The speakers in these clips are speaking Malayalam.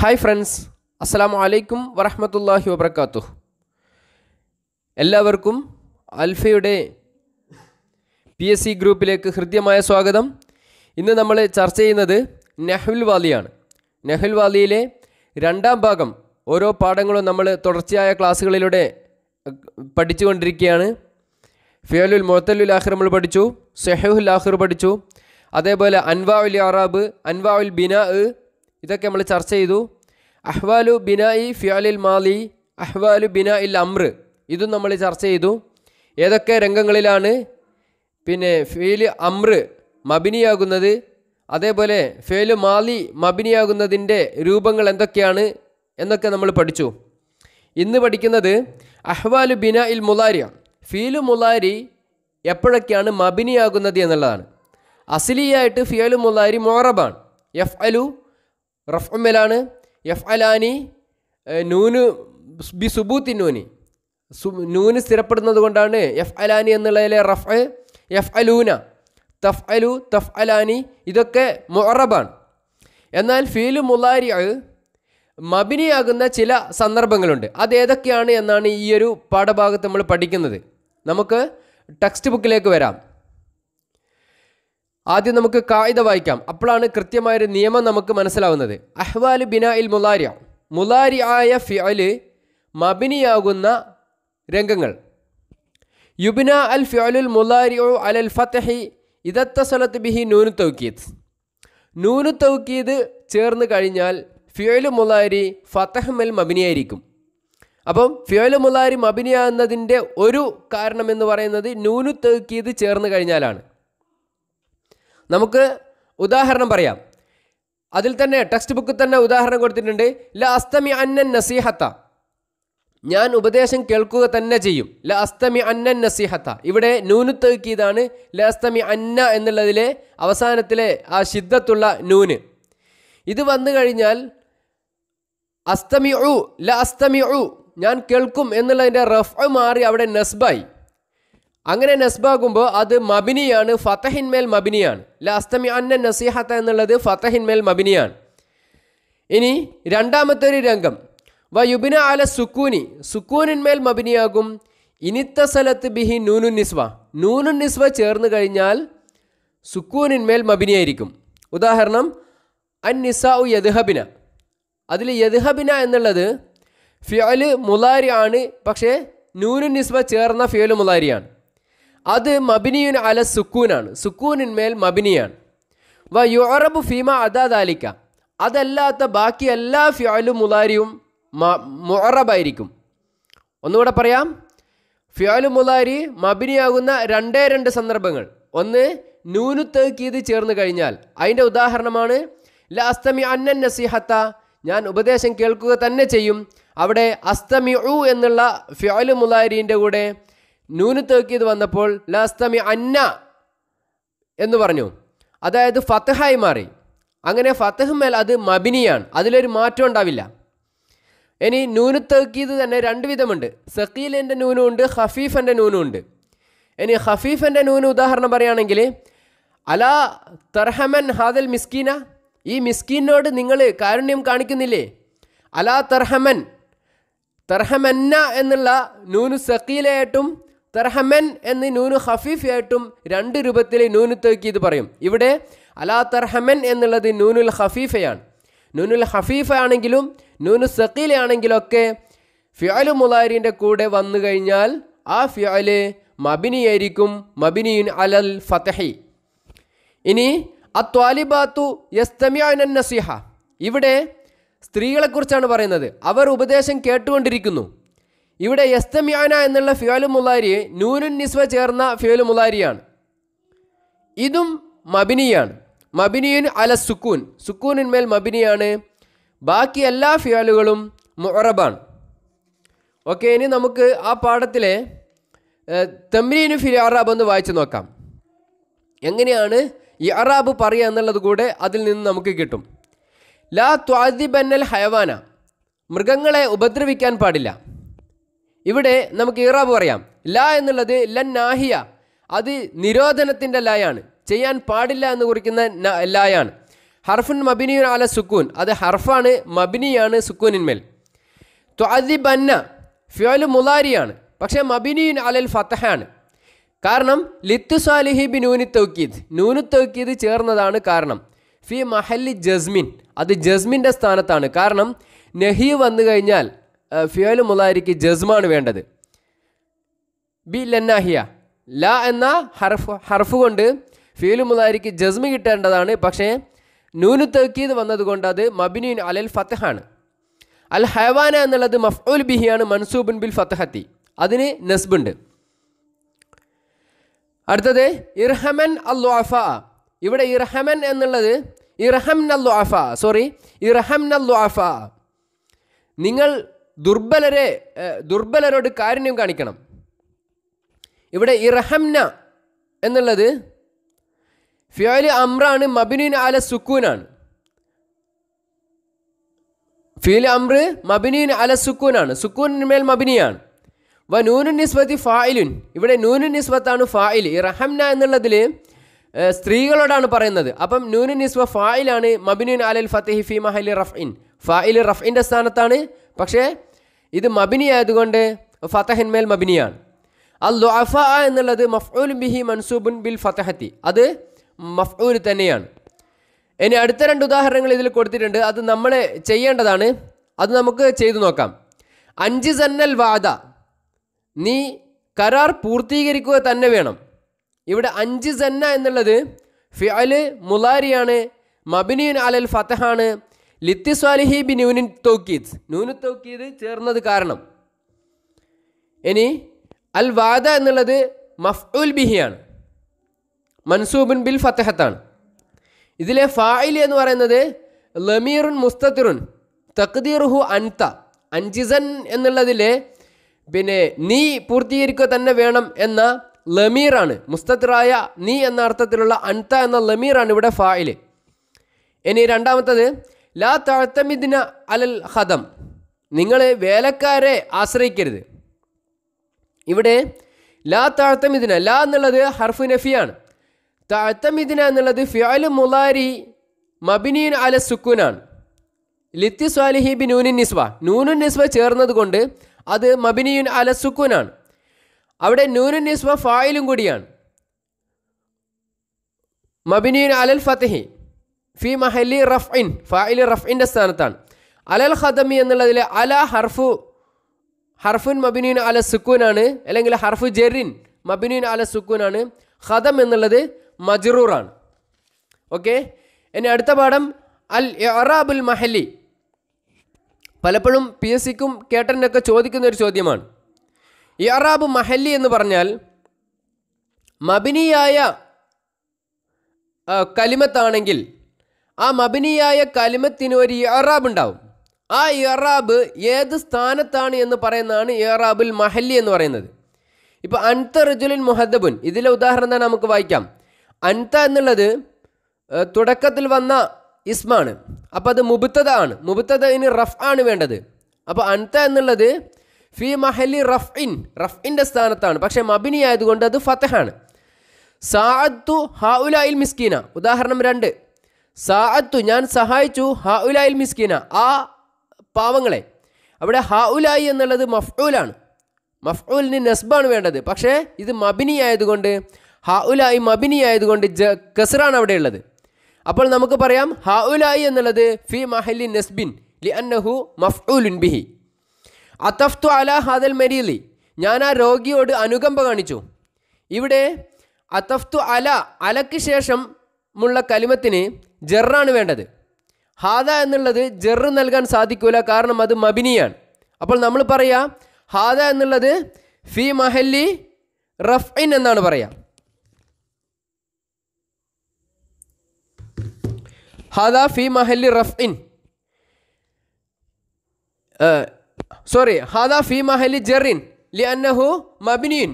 ഹായ് ഫ്രണ്ട്സ് അസ്സാം വലൈക്കും വറഹമത്തല്ലാഹി വബർക്കാത്തു എല്ലാവർക്കും അൽഫയുടെ പി എസ് സി ഗ്രൂപ്പിലേക്ക് ഹൃദ്യമായ സ്വാഗതം ഇന്ന് നമ്മൾ ചർച്ച ചെയ്യുന്നത് നെഹുൽ വാലിയാണ് നെഹുൽ വാലിയിലെ രണ്ടാം ഭാഗം ഓരോ പാഠങ്ങളും നമ്മൾ തുടർച്ചയായ ക്ലാസ്സുകളിലൂടെ പഠിച്ചുകൊണ്ടിരിക്കുകയാണ് ഫിയലുൽ മുഹത്തലുൽ ആഹിർ നമ്മൾ പഠിച്ചു സെഹുൽ ആഹിർ പഠിച്ചു അതേപോലെ അൻവാഉൽ അറാബ് അൻവാഉൽ ബിനാ ഇതൊക്കെ നമ്മൾ ചർച്ച ചെയ്തു അഹ്വാലു ബിനായി ഫിയാലിൽ മാലി അഹ്വാലു ബിനാ ഇൽ അമ്ര ഇതും നമ്മൾ ചർച്ച ചെയ്തു ഏതൊക്കെ രംഗങ്ങളിലാണ് പിന്നെ ഫെയില് അമ്ര മബിനിയാകുന്നത് അതേപോലെ ഫെയില് മാലി മബിനിയാകുന്നതിൻ്റെ രൂപങ്ങൾ എന്തൊക്കെയാണ് എന്നൊക്കെ നമ്മൾ പഠിച്ചു ഇന്ന് പഠിക്കുന്നത് അഹ്വാലു ബിന ഇൽ മുലാരിയാണ് ഫീലു മുലാരി എപ്പോഴൊക്കെയാണ് മബിനിയാകുന്നത് എന്നുള്ളതാണ് അസിലിയായിട്ട് ഫിയലു മുലാരി മൊറബാണ് എഫ് അലു റഫ് ഉമ്മലാണ് എഫ് അലാനി നൂന് ബി സുബൂത്തി നൂന് നൂന് സ്ഥിരപ്പെടുന്നത് കൊണ്ടാണ് എഫ് അലാനി എന്നുള്ളതിലെ റഫ് എഫ് അലൂന തഫ് അലു തഫ് അലാനി ഇതൊക്കെ മൊറബാണ് എന്നാൽ ഫീലു മുലാരി മബിനിയാകുന്ന ചില സന്ദർഭങ്ങളുണ്ട് അത് ഏതൊക്കെയാണ് എന്നാണ് ഈ ഒരു പാഠഭാഗത്ത് നമ്മൾ പഠിക്കുന്നത് നമുക്ക് ടെക്സ്റ്റ് ബുക്കിലേക്ക് വരാം ആദ്യം നമുക്ക് കായിത വായിക്കാം അപ്പോഴാണ് കൃത്യമായൊരു നിയമം നമുക്ക് മനസ്സിലാവുന്നത് അഹ്വാൽ ബിന ഇൽ മുലാരിയ മുലാരി ആയ ഫിഅല് മബിനിയാകുന്ന രംഗങ്ങൾ യുബിന അൽ ഫിഅലുൽ മുലാരിഒ അലൽ ഫത്തഹി ഇതത്തസലത്ത് ബിഹി നൂനു തൗക്കീദ് നൂനു തൗക്കീദ് ചേർന്ന് കഴിഞ്ഞാൽ ഫിയോലു മുലാരി ഫത്തഹ്മൽ മബിനിയായിരിക്കും അപ്പം ഫിയോലു മുലാരി മബിനിയാകുന്നതിൻ്റെ ഒരു കാരണം എന്ന് പറയുന്നത് നൂനു തൗക്കീദ് ചേർന്ന് കഴിഞ്ഞാലാണ് നമുക്ക് ഉദാഹരണം പറയാം അതിൽ തന്നെ ടെക്സ്റ്റ് ബുക്കിൽ തന്നെ ഉദാഹരണം കൊടുത്തിട്ടുണ്ട് ല അസ്തമി അന്നൻ നസീഹത്ത ഞാൻ ഉപദേശം കേൾക്കുക തന്നെ ചെയ്യും ല അസ്തമി അന്നൻ നസീഹത്ത ഇവിടെ നൂനുത്തേക്കിയതാണ് ല അസ്തമി അന്ന എന്നുള്ളതിലെ അവസാനത്തിലെ ആ ശിദ്ധത്തുള്ള നൂന് ഇത് വന്നു കഴിഞ്ഞാൽ അസ്തമി ഉ ല അസ്തമി ഉ ഞാൻ കേൾക്കും എന്നുള്ളതിൻ്റെ റഫ് മാറി അവിടെ നസ്ബായി അങ്ങനെ നസ്ബാകുമ്പോൾ അത് മബിനിയാണ് ഫതഹിന്മേൽ മബിനിയാണ് ലാസ്തമി അന്ന നസീഹത്ത എന്നുള്ളത് ഫതഹിന്മേൽ മബിനിയാണ് ഇനി രണ്ടാമത്തെ ഒരു രംഗം വ യുബിന അല സുക്കൂനി സുക്കൂനിന്മേൽ മബിനിയാകും സ്ഥലത്ത് ബിഹി നൂനു നിസ്വ നൂനു നിസ്വ ചേർന്ന് കഴിഞ്ഞാൽ സുക്കൂനിന്മേൽ മബിനിയായിരിക്കും ഉദാഹരണം അൻ ഉ യദ്ഹബിന അതിൽ യദ്ഹബിന എന്നുള്ളത് ഫിയല് മുലാരി ആണ് പക്ഷേ നൂനു നിസ്വ ചേർന്ന ഫിയല് മുലാരിയാണ് അത് മബിനിയുൻ അല സുക്കൂനാണ് സുക്കൂനിന്മേൽ മബിനിയാണ് വ യുറബു ഫീമ അദാദാലിക്ക അതല്ലാത്ത ബാക്കി എല്ലാ ഫ്യാലും മുലാരിയും മൊറബായിരിക്കും ഒന്നുകൂടെ പറയാം ഫ്യാലു മുലാരി മബിനിയാകുന്ന രണ്ടേ രണ്ട് സന്ദർഭങ്ങൾ ഒന്ന് നൂനു തേക്കീത് ചേർന്ന് കഴിഞ്ഞാൽ അതിൻ്റെ ഉദാഹരണമാണ് ലസ്തമി അന്നൻ നസിഹത്ത ഞാൻ ഉപദേശം കേൾക്കുക തന്നെ ചെയ്യും അവിടെ അസ്തമി ഉ എന്നുള്ള ഫ്യാലു മുലാരിൻ്റെ കൂടെ നൂന് തേക്കിയത് വന്നപ്പോൾ ലസ്തമി അന്ന എന്ന് പറഞ്ഞു അതായത് ഫത്തഹായി മാറി അങ്ങനെ ഫത്തഹ് മേൽ അത് മബിനിയാണ് അതിലൊരു മാറ്റം ഉണ്ടാവില്ല ഇനി നൂന് തേക്കിയത് തന്നെ രണ്ട് വിധമുണ്ട് സക്കീലിൻ്റെ നൂനും ഉണ്ട് ഹഫീഫൻ്റെ നൂനും ഉണ്ട് ഇനി ഹഫീഫൻ്റെ നൂന് ഉദാഹരണം പറയുകയാണെങ്കിൽ അലാ തർഹമൻ ഹാദൽ മിസ്കീന ഈ മിസ്കീനോട് നിങ്ങൾ കാരുണ്യം കാണിക്കുന്നില്ലേ അലാ തർഹമൻ തർഹമന്ന എന്നുള്ള നൂനു സക്കീലയായിട്ടും തർഹമൻ എന്ന് നൂനു ഹഫീഫായിട്ടും രണ്ട് രൂപത്തിലെ നൂനു തൗക്കീത് പറയും ഇവിടെ അലാ തർഹമൻ എന്നുള്ളത് നൂനുൽ ഹഫീഫയാണ് നൂനുൽ ഹഫീഫ ആണെങ്കിലും നൂനു സക്കീലാണെങ്കിലൊക്കെ ഫിയാലു മുലാരിൻ്റെ കൂടെ വന്നു കഴിഞ്ഞാൽ ആ ഫിയാല് മബിനിയായിരിക്കും മബിനിയുൻ അലൽ ഫതഹി ഇനി അത്വാലിബാത്തു യസ്തമിയാൻ നസീഹ ഇവിടെ സ്ത്രീകളെക്കുറിച്ചാണ് പറയുന്നത് അവർ ഉപദേശം കേട്ടുകൊണ്ടിരിക്കുന്നു ഇവിടെ യസ്തമ്യാന എന്നുള്ള ഫിയോലു മുലാരി നൂനുൻ നിസ്വ ചേർന്ന ഫിയോലു മുലാരിയാണ് ഇതും മബിനിയാണ് മബിനിയൻ അല സുക്കൂൻ സുക്കൂനിന്മേൽ മബിനിയാണ് ബാക്കി എല്ലാ ഫിയാലുകളും മൊറബാണ് ഓക്കെ ഇനി നമുക്ക് ആ പാഠത്തിലെ തമ്രീനു ഫിൽ അറാബ് എന്ന് വായിച്ചു നോക്കാം എങ്ങനെയാണ് ഈ അറാബ് പറയുക എന്നുള്ളത് കൂടെ അതിൽ നിന്ന് നമുക്ക് കിട്ടും ലാ ത്വാദിബന്നൽ ഹയവാന മൃഗങ്ങളെ ഉപദ്രവിക്കാൻ പാടില്ല ഇവിടെ നമുക്ക് ഇറാബ് പറയാം ല എന്നുള്ളത് ലൻ നാഹിയ അത് നിരോധനത്തിൻ്റെ ലായാണ് ചെയ്യാൻ പാടില്ല എന്ന് കുറിക്കുന്ന ലായാണ് ഹർഫുൻ മബിനിയുൻ അല സുക്കൂൻ അത് ഹർഫാണ് മബിനിയാണ് സുക്കൂനിന്മേൽ ത്വാദി ബന്ന ഫ്യോലു മുലാരിയാണ് പക്ഷേ മബിനിയുൻ അലൽ ഫത്തഹാണ് കാരണം ലിത്തു സാലിഹി ബി നൂനി തൗക്കീദ് നൂനു തൗക്കീദ് ചേർന്നതാണ് കാരണം ഫി മഹല്ലി ജസ്മിൻ അത് ജസ്മിൻ്റെ സ്ഥാനത്താണ് കാരണം നെഹി വന്നു കഴിഞ്ഞാൽ ഫിയോലും മുലാരിക്ക് ജസ്മാണ് വേണ്ടത് ബി ലന്നാഹിയ ല എന്ന ഹർഫ് ഹർഫ് കൊണ്ട് ഫിയോലും മുലാരിക്ക് ജസ്മ കിട്ടേണ്ടതാണ് പക്ഷേ നൂനു തക്കീത് വന്നതുകൊണ്ട് അത് മബിനുൻ അലൽ ഫത്തഹാണ് അൽ ഹയവാന എന്നുള്ളത് മഫ്ഉൽ ബിഹിയാണ് മൻസൂബിൻ ബിൽ ഫത്തഹത്തി അതിന് നസ്ബുണ്ട് അടുത്തത് ഇർഹമൻ അല്ലുഅഫ ഇവിടെ ഇർഹമൻ എന്നുള്ളത് ഇർഹം അഫ സോറി ഇർഹം അഫ നിങ്ങൾ ദുർബലരെ ദുർബലരോട് കാരുണ്യം കാണിക്കണം ഇവിടെ ഇറഹംന എന്നുള്ളത് ഫിയോലി അമ്രാണ് മബിനുൻ അല സുക്കൂനാണ് ഫീൽ അമ്ര മബിനുൻ അല സുക്കൂനാണ് മേൽ മബിനിയാണ് വ നൂനു നിസ്വത്തി ഫായിലുൻ ഇവിടെ നൂനു നിസ്വത്താണ് ഫായിൽ ഇറഹംന എന്നുള്ളതിൽ സ്ത്രീകളോടാണ് പറയുന്നത് അപ്പം നൂനു നിസ്വ ഫായിലാണ് മബിനുൻ അലൽ ഫത്തഹി ഫി മഹലി റഫ്ഇൻ ഫായിൽ റഫിൻ്റെ സ്ഥാനത്താണ് പക്ഷേ ഇത് മബിനി ആയതുകൊണ്ട് ഫതഹിന്മേൽ മബിനിയാണ് അൽ ലുഅഫ എന്നുള്ളത് മഫ്ഊൽ ബിഹി മൻസൂബുൻ ബിൽ ഫതഹത്തി അത് മഫ്ഊൽ തന്നെയാണ് ഇനി അടുത്ത രണ്ട് ഉദാഹരണങ്ങൾ ഇതിൽ കൊടുത്തിട്ടുണ്ട് അത് നമ്മൾ ചെയ്യേണ്ടതാണ് അത് നമുക്ക് ചെയ്തു നോക്കാം അഞ്ച് സന്നൽ വാദ നീ കരാർ പൂർത്തീകരിക്കുക തന്നെ വേണം ഇവിടെ അഞ്ച് സന്ന എന്നുള്ളത് ഫിഅല് മുലാരിയാണ് മബിനിയുൻ അലൽ ഫതഹാണ് സ്വാലിഹി ബി ന്യൂനിൻ തോക്കീദ് നൂനു തോക്കീദ് ചേർന്നത് കാരണം ഇനി അൽ വാദ എന്നുള്ളത് മഫ്ഉൽ ബിഹിയാണ് മൻസൂബുൻ ബിൽ ഫത്തഹത്താണ് ഇതിലെ ഫായിൽ എന്ന് പറയുന്നത് ലമീറുൻ മുസ്തത്തിറുൻ തക്ദീറുഹു അൻത അഞ്ചിസൻ എന്നുള്ളതിലെ പിന്നെ നീ പൂർത്തീകരിക്കുക തന്നെ വേണം എന്ന ലമീറാണ് മുസ്തത്തിറായ നീ എന്ന അർത്ഥത്തിലുള്ള അൻത എന്ന ലമീറാണ് ഇവിടെ ഫായിൽ ഇനി രണ്ടാമത്തത് ലാ താഴ്ത്തമിദിന അലൽ ഹതം നിങ്ങൾ വേലക്കാരെ ആശ്രയിക്കരുത് ഇവിടെ ലാ താഴ്ത്തമിദിന ലാ എന്നുള്ളത് ഹർഫു നഫിയാണ് താഴ്ത്തമിദിന എന്നുള്ളത് ഫിയാലു മുലാരി മബിനീൻ അല സുക്കൂനാണ് ലിത്തി സ്വാലിഹി ബി നൂനിൻ നിസ്വ നൂനു നിസ്വ ചേർന്നത് കൊണ്ട് അത് മബിനിയുൻ അല സുക്കൂനാണ് അവിടെ നൂനു നിസ്വ ഫായിലും കൂടിയാണ് മബിനിയുൻ അലൽ ഫത്തഹി ഫി മഹലി റഫ് ഇൻ ഫായിലി റഫ് ഇൻ്റെ സ്ഥാനത്താണ് അലൽ ഖദമി എന്നുള്ളതിൽ അല ഹർഫു ഹർഫുൻ മബിനുൻ അല സുക്കൂനാണ് അല്ലെങ്കിൽ ഹർഫു ജെറിൻ മബിനുൻ അല സുക്കൂനാണ് ഖദം എന്നുള്ളത് മജറൂറാണ് ഓക്കെ ഇനി അടുത്ത പാഠം അൽ ഇറാബുൽ മഹലി പലപ്പോഴും പി എസ് സിക്കും കേട്ടനൊക്കെ ചോദിക്കുന്ന ഒരു ചോദ്യമാണ് ഇറാബ് മഹല്ലി എന്ന് പറഞ്ഞാൽ മബിനിയായ കലിമത്താണെങ്കിൽ ആ മബിനിയായ കലിമത്തിന് ഒരു ഇറാബ് ഉണ്ടാവും ആ ഇറാബ് ഏത് സ്ഥാനത്താണ് എന്ന് പറയുന്നതാണ് ഇറാബുൽ മഹല്ലി എന്ന് പറയുന്നത് ഇപ്പോൾ അൻത റിജുലിൻ മുഹദ്ദബുൻ ഇതിലെ ഉദാഹരണം തന്നെ നമുക്ക് വായിക്കാം അൻത എന്നുള്ളത് തുടക്കത്തിൽ വന്ന ഇസ്മാണ് അപ്പോൾ അത് മുബുത്തത ആണ് മുബുത്തത ഇനി റഫ് ആണ് വേണ്ടത് അപ്പോൾ അൻത എന്നുള്ളത് ഫി മഹലി റഫ് ഇൻ റഫ് ഇൻ്റെ സ്ഥാനത്താണ് പക്ഷേ മബിനി ആയതുകൊണ്ട് അത് ഫത്തഹാണ് സാഅത്തു ഹൗലായിൽ മിസ്കീന ഉദാഹരണം രണ്ട് സാഅത്തു ഞാൻ സഹായിച്ചു ഹ ഉലായിൽ മിസ്കീന ആ പാവങ്ങളെ അവിടെ ഹ ഉലായി എന്നുള്ളത് മഫ്ഊലാണ് മഫ്ഊലിന് നസ്ബാണ് വേണ്ടത് പക്ഷേ ഇത് മബിനി ആയതുകൊണ്ട് ഹ ഉലായി മബിനി ആയതുകൊണ്ട് ജ കസറാണ് അവിടെ ഉള്ളത് അപ്പോൾ നമുക്ക് പറയാം ഹ ഉലായി എന്നുള്ളത് ഫി മഹലി നസ്ബിൻ ലി അന്നഹു മഫ്ഊലുൻ ബിഹി അതഫ്തു അല ഹാദൽ മരിയലി ഞാൻ ആ രോഗിയോട് അനുകമ്പ കാണിച്ചു ഇവിടെ അതഫ്തു അല അലക്ക് ശേഷം മുള്ള കലിമത്തിന് ജെറാണ് വേണ്ടത് ഹാദ എന്നുള്ളത് ജെറ് നൽകാൻ സാധിക്കില്ല കാരണം അത് മബിനിയാണ് അപ്പോൾ നമ്മൾ പറയാം ഹാദ എന്നുള്ളത് ഫി മഹല്ലി റഫ് ഇൻ എന്നാണ് പറയുക ഹാദ ഫി മഹല്ലി റഫ് ഇൻ സോറി ഹാദ ഫി മഹല്ലി ജെറിൻ ലി അന്നഹു മബിനിയൻ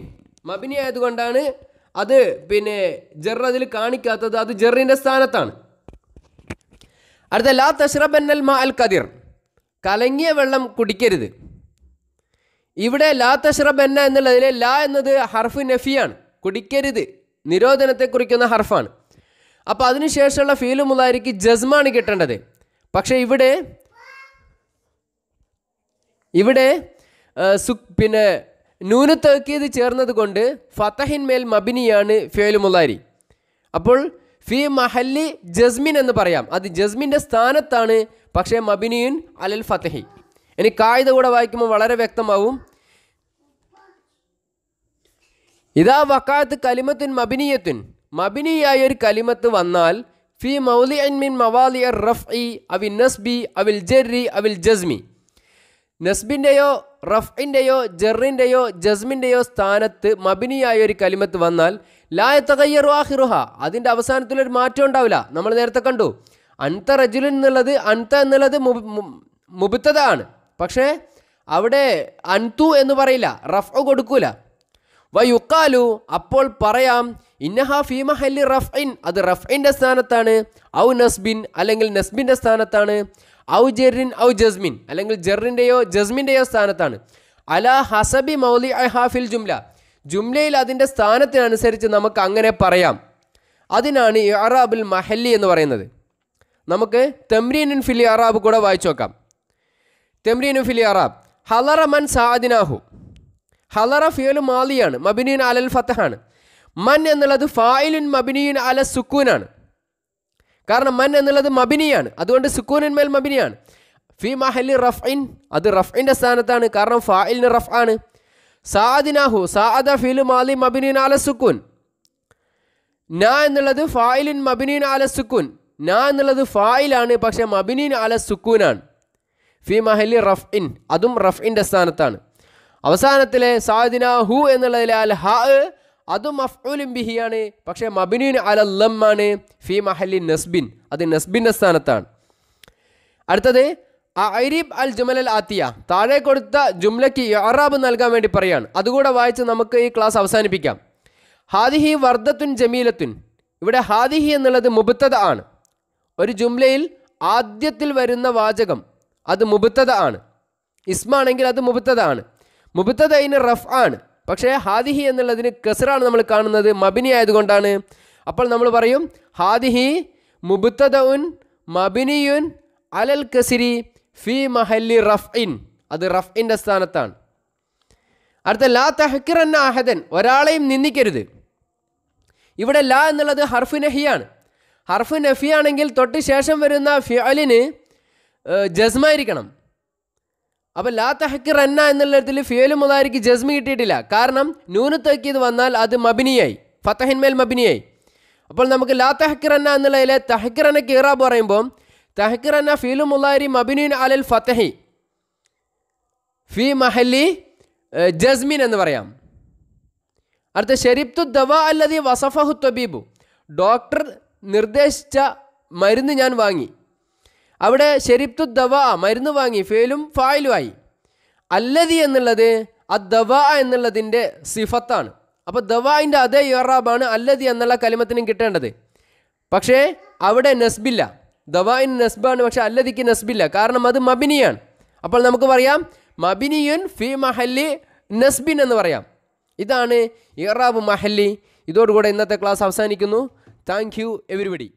മബിനി ആയതുകൊണ്ടാണ് അത് പിന്നെ ജെറതിൽ കാണിക്കാത്തത് അത് ജെറിൻ്റെ സ്ഥാനത്താണ് അടുത്ത ലാ തഷ്റബന്നൽ മാ അൽ കതിർ കലങ്ങിയ വെള്ളം കുടിക്കരുത് ഇവിടെ ലാ തഷ്റബന്ന എന്നുള്ളതിലെ ലാ എന്നത് ഹർഫ് നഫിയാണ് കുടിക്കരുത് നിരോധനത്തെ കുറിക്കുന്ന ഹർഫാണ് അപ്പോൾ അതിനുശേഷമുള്ള ഫീലും മുതാരിക്ക് ജസ്മാണ് കിട്ടേണ്ടത് പക്ഷേ ഇവിടെ ഇവിടെ സു പിന്നെ നൂന് തേക്കിയത് ചേർന്നത് കൊണ്ട് ഫതഹിന്മേൽ മബിനിയാണ് ഫേലുമുലാരി അപ്പോൾ ഫി മഹല്ലി ജസ്മിൻ എന്ന് പറയാം അത് ജസ്മിൻ്റെ സ്ഥാനത്താണ് പക്ഷേ മബിനിയുൻ അലൽ ഫത്തഹി ഇനി കായിത കൂടെ വായിക്കുമ്പോൾ വളരെ വ്യക്തമാവും ഇതാ വക്കാത്ത് കലിമത്തുൻ മബിനിയത്തിൻ മബിനിയായ ഒരു കലിമത്ത് വന്നാൽ ഫി മൗലി അൻ മിൻ മവാലിയർ റഫ് ഇ അവിൽ നസ്ബി അവിൽ ജെറി അവിൽ ജസ്മി നസ്ബിൻ്റെയോ റഫിൻ്റെയോ ജെറിൻ്റെയോ ജസ്മിൻ്റെയോ സ്ഥാനത്ത് മബിനിയായ ഒരു കലിമത്ത് വന്നാൽ തകയ്യർ വാഹിറുഹ അതിൻ്റെ അവസാനത്തിലൊരു മാറ്റം ഉണ്ടാവില്ല നമ്മൾ നേരത്തെ കണ്ടു അൻത റജുലിൻ എന്നുള്ളത് അൻത എന്നുള്ളത് മുബിത്തത ആണ് പക്ഷേ അവിടെ അൻതു എന്ന് പറയില്ല റഫ് കൊടുക്കൂല വയുക്കാലു അപ്പോൾ പറയാം ഇന്നഹ ഫീമ ഹല്ലി റഫ്ഇൻ അത് റഫ്ഇൻ്റെ സ്ഥാനത്താണ് ഔ നസ്ബിൻ അല്ലെങ്കിൽ നസ്ബിൻ്റെ സ്ഥാനത്താണ് ഔ ജെറിൻ ഔ ജസ്മിൻ അല്ലെങ്കിൽ ജെറിൻ്റെയോ ജസ്മിൻ്റെയോ സ്ഥാനത്താണ് അല ഹസബി മൗലി ഹാഫിൽ ജുംല ജുംലയിൽ അതിൻ്റെ സ്ഥാനത്തിനനുസരിച്ച് നമുക്ക് അങ്ങനെ പറയാം അതിനാണ് ഇറാബുൽ മഹല്ലി എന്ന് പറയുന്നത് നമുക്ക് തെമ്രീനിൻ ഫിലി അറാബ് കൂടെ വായിച്ചു നോക്കാം തെമ്രീനു ഫിലി അറാബ് ഹലറ മൻ സാദിനാഹു ഹലറ ഫിയലു മാലിയാണ് മബിനീൻ അലൽ ഫത്തഹാണ് മൻ എന്നുള്ളത് ഫായിലുൻ മബിനീൻ അല സുക്കൂനാണ് കാരണം മൻ എന്നുള്ളത് മബിനിയാണ് അതുകൊണ്ട് സുക്കൂനന്മേൽ മബിനിയാണ് ഫി മഹലി റഫ്ഇൻ അത് ഇൻ്റെ സ്ഥാനത്താണ് കാരണം ഫായിലിന് റഫ് ആണ് സാദിനാഹു സാദ ഫിൽ മാലി മബിനീൻ ആല സുക്കൂൻ ന എന്നുള്ളത് ഫായിലിൻ മബിനീൻ ആല സുക്കൂൻ ന എന്നുള്ളത് ഫായിലാണ് പക്ഷെ മബിനീൻ ആല സുക്കൂനാണ് ഫി മഹലി റഫ്ഇൻ അതും ഇൻ്റെ സ്ഥാനത്താണ് അവസാനത്തിലെ സാദിന ഹു എന്നുള്ളതിലെ അൽ ഹ അതും മഫ്ഊലും ബിഹിയാണ് പക്ഷേ മബിനുൻ അലല്ലമ്മാണ് ഫി മഹലി നസ്ബിൻ അത് നസ്ബിൻ്റെ സ്ഥാനത്താണ് അടുത്തത് അരീബ് അൽ ജുമൽ അൽ ആത്തിയ താഴെ കൊടുത്ത ജുംലയ്ക്ക് അറാബ് നൽകാൻ വേണ്ടി പറയാണ് അതുകൂടെ വായിച്ച് നമുക്ക് ഈ ക്ലാസ് അവസാനിപ്പിക്കാം ഹാദിഹി വർദ്ധത്തുൻ ജമീലത്തുൻ ഇവിടെ ഹാദിഹി എന്നുള്ളത് മുബത്തത ആണ് ഒരു ജുംലയിൽ ആദ്യത്തിൽ വരുന്ന വാചകം അത് മുബത്തത ആണ് ഇസ്മാണെങ്കിൽ അത് മുബത്തത ആണ് മുബത്തത അതിന് റഫ് ആണ് പക്ഷേ ഹാദിഹി എന്നുള്ളതിന് കസറാണ് നമ്മൾ കാണുന്നത് മബിനി ആയതുകൊണ്ടാണ് അപ്പോൾ നമ്മൾ പറയും ഹാദിഹി മുബുത്തദഉൻ മബിനിയുൻ അലൽ കസിരി ഫി മഹല്ലി റഫ് ഇൻ അത് റഫ് ഇൻ്റെ സ്ഥാനത്താണ് അടുത്ത ലാ എന്ന അഹദൻ ഒരാളെയും നിന്ദിക്കരുത് ഇവിടെ ലാ എന്നുള്ളത് ഹർഫ് നഹിയാണ് ഹർഫ് നഫിയാണെങ്കിൽ തൊട്ട് ശേഷം വരുന്ന ഫിയലിന് ജസ്മായിരിക്കണം അപ്പോൾ ലാ തഹക്കിർ എന്ന എന്നുള്ളതിൽ ഫിയലു മുതാരിക്ക് ജസ്മി കിട്ടിയിട്ടില്ല കാരണം ന്യൂനത്തേക്കിയത് വന്നാൽ അത് മബിനിയായി ഫത്തഹിന്മേൽ മബിനിയായി അപ്പോൾ നമുക്ക് ലാ എന്ന എന്നുള്ളതിലെ എന്ന കീറ പറയുമ്പോൾ എന്ന ഫീലു മുലാരി മബിനുൻ അലൽ ഫത്തഹി ഫി മഹല്ലി ജസ്മിൻ എന്ന് പറയാം അടുത്ത ഷെരിബ്തു ദവ അല്ലതി വസഫഹു തബീബു ഡോക്ടർ നിർദ്ദേശിച്ച മരുന്ന് ഞാൻ വാങ്ങി അവിടെ ഷെരിപ്തു ദവ മരുന്ന് വാങ്ങി ഫേലും ഫായിലുമായി അല്ലതി എന്നുള്ളത് ആ ദവ എന്നുള്ളതിൻ്റെ സിഫത്താണ് അപ്പോൾ ദവാൻ്റെ അതേ യുറാബാണ് അല്ലതി എന്നുള്ള കലിമത്തിനും കിട്ടേണ്ടത് പക്ഷേ അവിടെ നസ്ബില്ല ദവായിൻ നസ്ബാണ് പക്ഷെ അല്ലതിക്ക് നസ്ബില്ല കാരണം അത് മബിനിയാണ് അപ്പോൾ നമുക്ക് പറയാം മബിനിയുൻ ഫി മഹല്ലി നസ്ബിൻ എന്ന് പറയാം ഇതാണ് ഇറാബ് മഹല്ലി ഇതോടുകൂടെ ഇന്നത്തെ ക്ലാസ് അവസാനിക്കുന്നു താങ്ക് യു എവരിബഡി